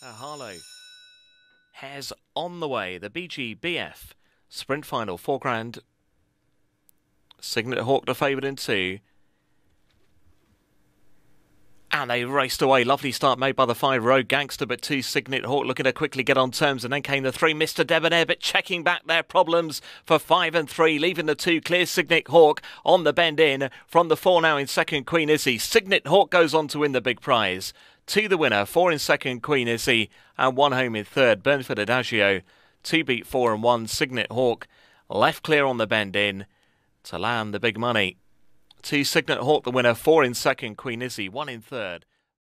Uh, Harlow has on the way the BGBF sprint final. Four grand. Signet Hawk the favourite in two. And they raced away. Lovely start made by the five Rogue Gangster, but two Signet Hawk looking to quickly get on terms. And then came the three Mr. Debonair, but checking back their problems for five and three, leaving the two clear Signet Hawk on the bend in from the four now in second Queen Izzy. Signet Hawk goes on to win the big prize. Two the winner, four in second Queen Izzy, and one home in third, Burnford Adagio. Two beat four and one, Signet Hawk left clear on the bend in to land the big money. T Signet Hawk the winner, four in second, Queen Izzy, one in third.